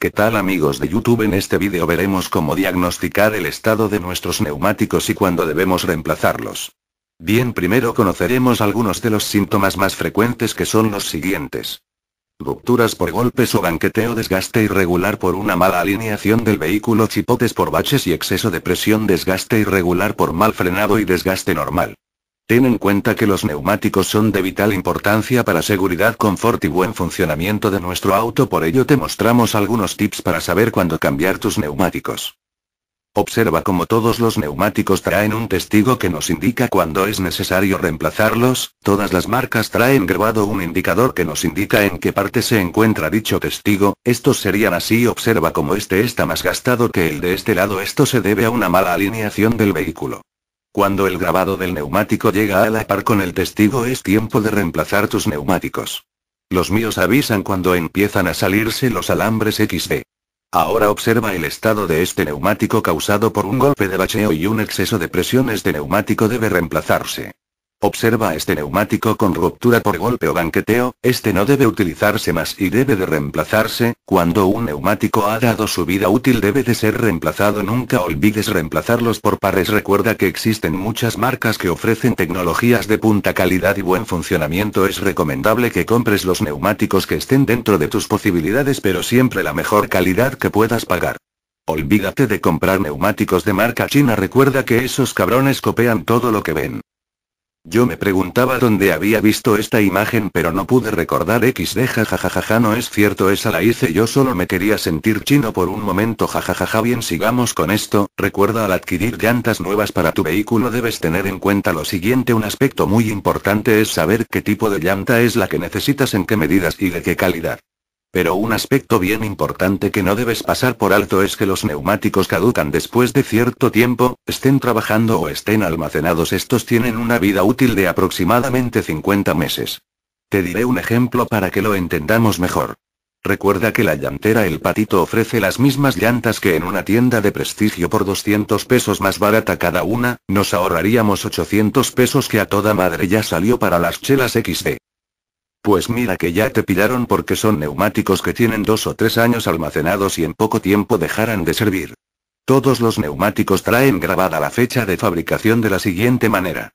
¿Qué tal amigos de YouTube? En este vídeo veremos cómo diagnosticar el estado de nuestros neumáticos y cuándo debemos reemplazarlos. Bien primero conoceremos algunos de los síntomas más frecuentes que son los siguientes. Rupturas por golpes o banqueteo, desgaste irregular por una mala alineación del vehículo, chipotes por baches y exceso de presión, desgaste irregular por mal frenado y desgaste normal. Ten en cuenta que los neumáticos son de vital importancia para seguridad, confort y buen funcionamiento de nuestro auto, por ello te mostramos algunos tips para saber cuándo cambiar tus neumáticos. Observa como todos los neumáticos traen un testigo que nos indica cuándo es necesario reemplazarlos, todas las marcas traen grabado un indicador que nos indica en qué parte se encuentra dicho testigo, estos serían así, observa como este está más gastado que el de este lado, esto se debe a una mala alineación del vehículo. Cuando el grabado del neumático llega a la par con el testigo es tiempo de reemplazar tus neumáticos. Los míos avisan cuando empiezan a salirse los alambres XD. Ahora observa el estado de este neumático causado por un golpe de bacheo y un exceso de presiones de neumático debe reemplazarse. Observa este neumático con ruptura por golpe o banqueteo, este no debe utilizarse más y debe de reemplazarse, cuando un neumático ha dado su vida útil debe de ser reemplazado nunca olvides reemplazarlos por pares recuerda que existen muchas marcas que ofrecen tecnologías de punta calidad y buen funcionamiento es recomendable que compres los neumáticos que estén dentro de tus posibilidades pero siempre la mejor calidad que puedas pagar. Olvídate de comprar neumáticos de marca china recuerda que esos cabrones copian todo lo que ven. Yo me preguntaba dónde había visto esta imagen pero no pude recordar xd jajajaja no es cierto esa la hice yo solo me quería sentir chino por un momento jajajaja bien sigamos con esto, recuerda al adquirir llantas nuevas para tu vehículo debes tener en cuenta lo siguiente un aspecto muy importante es saber qué tipo de llanta es la que necesitas en qué medidas y de qué calidad. Pero un aspecto bien importante que no debes pasar por alto es que los neumáticos caducan después de cierto tiempo, estén trabajando o estén almacenados, estos tienen una vida útil de aproximadamente 50 meses. Te diré un ejemplo para que lo entendamos mejor. Recuerda que la llantera El Patito ofrece las mismas llantas que en una tienda de prestigio por 200 pesos más barata cada una, nos ahorraríamos 800 pesos que a toda madre ya salió para las chelas XD. Pues mira que ya te pidaron porque son neumáticos que tienen dos o tres años almacenados y en poco tiempo dejarán de servir. Todos los neumáticos traen grabada la fecha de fabricación de la siguiente manera.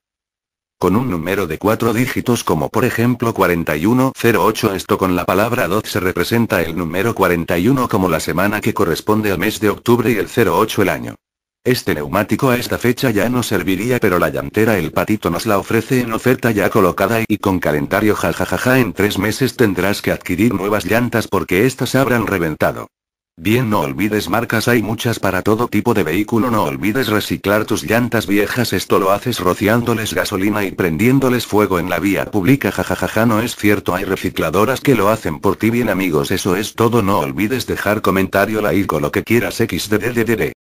Con un número de cuatro dígitos como por ejemplo 4108 esto con la palabra 12 se representa el número 41 como la semana que corresponde al mes de octubre y el 08 el año. Este neumático a esta fecha ya no serviría pero la llantera El Patito nos la ofrece en oferta ya colocada y con calendario jajajaja en tres meses tendrás que adquirir nuevas llantas porque estas habrán reventado. Bien no olvides marcas hay muchas para todo tipo de vehículo no olvides reciclar tus llantas viejas esto lo haces rociándoles gasolina y prendiéndoles fuego en la vía pública jajajaja no es cierto hay recicladoras que lo hacen por ti bien amigos eso es todo no olvides dejar comentario like o lo que quieras xddddd